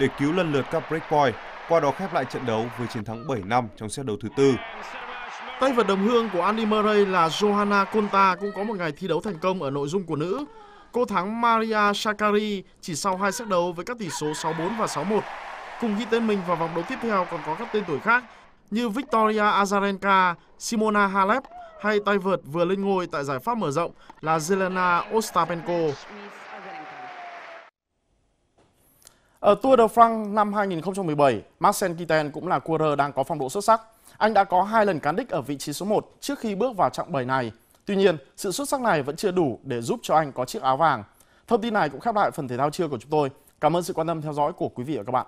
để cứu lần lượt các breakpoint, qua đó khép lại trận đấu với chiến thắng 7-5 trong set đấu thứ tư. Tay vợt đồng hương của Andy Murray là Johanna Konta cũng có một ngày thi đấu thành công ở nội dung của nữ. Cô thắng Maria Sakkari chỉ sau hai set đấu với các tỷ số 6-4 và 6-1. Cùng ghi tên mình vào vòng đấu tiếp theo còn có các tên tuổi khác như Victoria Azarenka, Simona Halep hay tay vợt vừa lên ngôi tại giải Pháp mở rộng là Zelena Ostapenko. Ở Tour de France năm 2017, Marcel Kittel cũng là cua rơ đang có phong độ xuất sắc. Anh đã có hai lần cán đích ở vị trí số 1 trước khi bước vào chặng 7 này. Tuy nhiên, sự xuất sắc này vẫn chưa đủ để giúp cho anh có chiếc áo vàng. Thông tin này cũng khép lại phần thể thao trưa của chúng tôi. Cảm ơn sự quan tâm theo dõi của quý vị và các bạn.